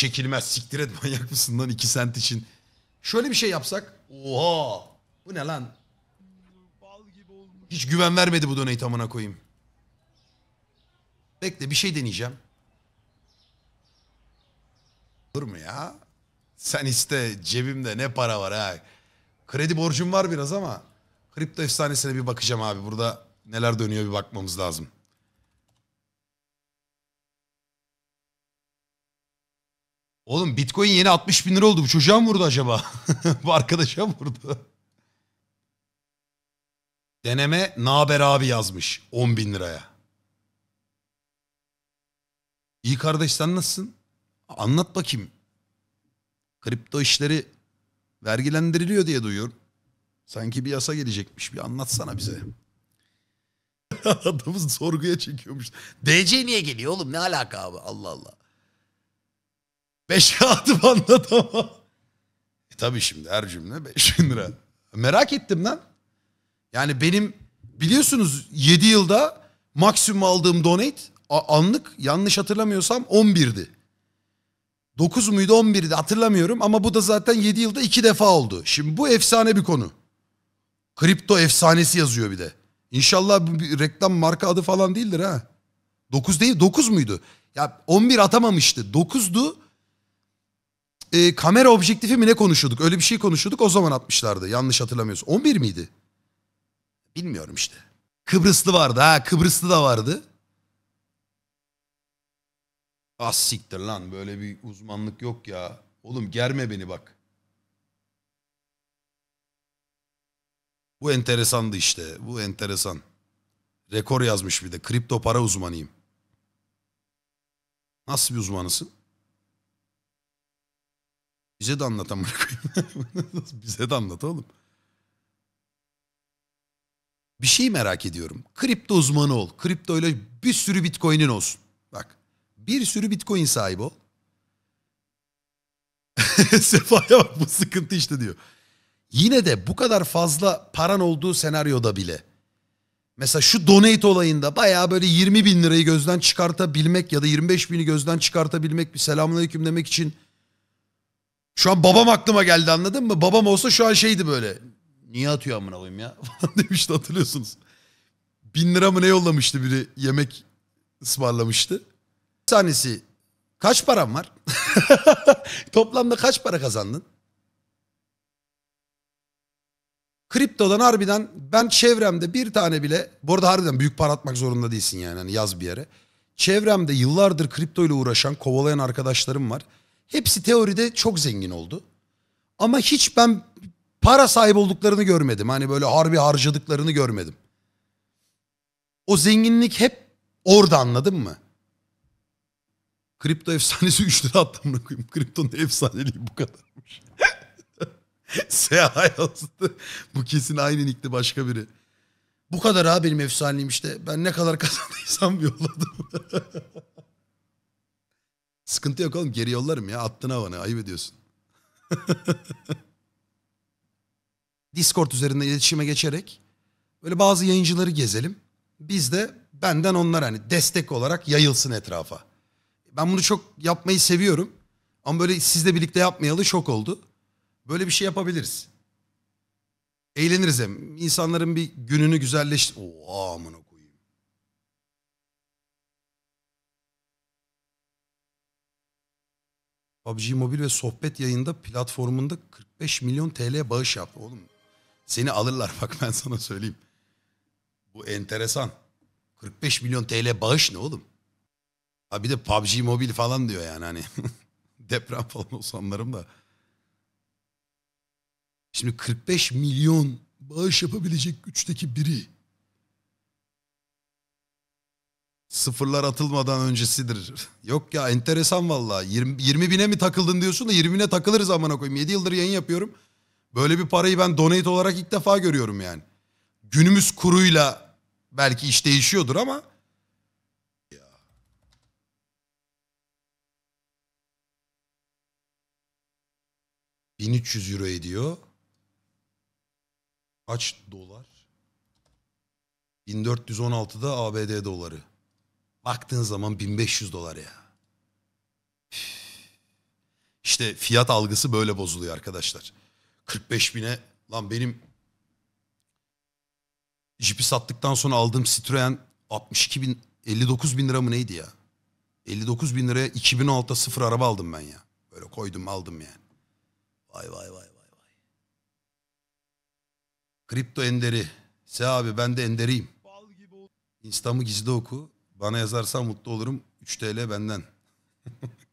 çekilmez. Siktir et manyak mısın lan 2 sent için. Şöyle bir şey yapsak. Oha. Bu ne lan? Hiç güven vermedi bu donate amına koyayım. Bekle bir şey deneyeceğim. Olur mu ya? Sen iste cebimde ne para var ha. Kredi borcum var biraz ama kripto efsanesine bir bakacağım abi. Burada neler dönüyor bir bakmamız lazım. Oğlum bitcoin yeni 60 bin lira oldu. Bu çocuğa mı vurdu acaba? Bu arkadaşa mı vurdu? Deneme Naber abi yazmış 10 bin liraya. İyi kardeş sen nasılsın? Anlat bakayım. Kripto işleri vergilendiriliyor diye duyuyorum. Sanki bir yasa gelecekmiş. Bir anlatsana bize. Adamı sorguya çekiyormuş. DC niye geliyor oğlum? Ne alaka abi? Allah Allah. Beş kağıtı anlatamam. E tabii şimdi her cümle bin lira. Merak ettim lan. Yani benim biliyorsunuz 7 yılda maksimum aldığım donate anlık yanlış hatırlamıyorsam 11'di. 9 muydu 11'di hatırlamıyorum ama bu da zaten 7 yılda 2 defa oldu. Şimdi bu efsane bir konu. Kripto efsanesi yazıyor bir de. İnşallah bir reklam marka adı falan değildir ha. 9 değil 9 muydu? Ya 11 atamamıştı. 9'du e, kamera objektifi mi ne konuşuyorduk? Öyle bir şey konuşuyorduk o zaman atmışlardı yanlış hatırlamıyorsun. 11 miydi? Bilmiyorum işte. Kıbrıslı vardı ha Kıbrıslı da vardı. Ah siktir lan böyle bir uzmanlık yok ya. Oğlum germe beni bak. Bu enteresandı işte. Bu enteresan. Rekor yazmış bir de. Kripto para uzmanıyım. Nasıl bir uzmanısın? Bize de anlat amına Bize de anlat oğlum. Bir şey merak ediyorum. Kripto uzmanı ol. Kripto ile bir sürü bitcoin'in olsun. Bak bir sürü bitcoin sahibi ol. Sefa'ya bak bu sıkıntı işte diyor. Yine de bu kadar fazla paran olduğu senaryoda bile. Mesela şu donate olayında bayağı böyle 20 bin lirayı gözden çıkartabilmek ya da 25 bini gözden çıkartabilmek bir selamünaleyküm demek için şu an babam aklıma geldi anladın mı? Babam olsa şu an şeydi böyle. Niye atıyor amına koyayım ya? Falan demişti hatırlıyorsunuz. Bin lira mı ne yollamıştı biri yemek ısmarlamıştı. Bir tanesi kaç param var? Toplamda kaç para kazandın? Kriptodan harbiden ben çevremde bir tane bile bu arada harbiden büyük para atmak zorunda değilsin yani hani yaz bir yere. Çevremde yıllardır kripto ile uğraşan kovalayan arkadaşlarım var. Hepsi teoride çok zengin oldu. Ama hiç ben para sahip olduklarını görmedim. Hani böyle harbi harcadıklarını görmedim. O zenginlik hep orada anladın mı? Kripto efsanesi 3 lira attım. Kriptonun efsaneliği bu kadarmış. SEA yazdı. Bu kesin aynı nikli başka biri. Bu kadar ha benim efsaneliğim işte. Ben ne kadar kazandıysam yolladım. Sıkıntı yok oğlum geri yollarım ya attın havanı ayıp ediyorsun. Discord üzerinde iletişime geçerek böyle bazı yayıncıları gezelim. Biz de benden onlar hani destek olarak yayılsın etrafa. Ben bunu çok yapmayı seviyorum. Ama böyle sizle birlikte yapmayalı şok oldu. Böyle bir şey yapabiliriz. Eğleniriz hem. İnsanların bir gününü güzelleştir... Oo amına PUBG Mobil ve sohbet yayında platformunda 45 milyon TL bağış yaptı oğlum. Seni alırlar bak ben sana söyleyeyim. Bu enteresan. 45 milyon TL bağış ne oğlum? Ha bir de PUBG Mobil falan diyor yani hani. Deprem falan olsa anlarım da. Şimdi 45 milyon bağış yapabilecek güçteki biri sıfırlar atılmadan öncesidir. Yok ya enteresan valla. 20, 20 bine mi takıldın diyorsun da 20 bine takılırız amına koyayım. 7 yıldır yayın yapıyorum. Böyle bir parayı ben donate olarak ilk defa görüyorum yani. Günümüz kuruyla belki iş değişiyordur ama ya. 1300 euro ediyor. Kaç dolar? 1416'da ABD doları. Baktığın zaman 1500 dolar ya. İşte fiyat algısı böyle bozuluyor arkadaşlar. 45 bine lan benim Jipi sattıktan sonra aldığım Citroen 62 bin 59 bin lira mı neydi ya? 59 bin liraya 2006'da sıfır araba aldım ben ya. Böyle koydum aldım yani. Vay vay vay vay vay. Kripto enderi. Se abi ben de enderiyim. İnstamı gizli oku. Bana yazarsan mutlu olurum. 3 TL benden.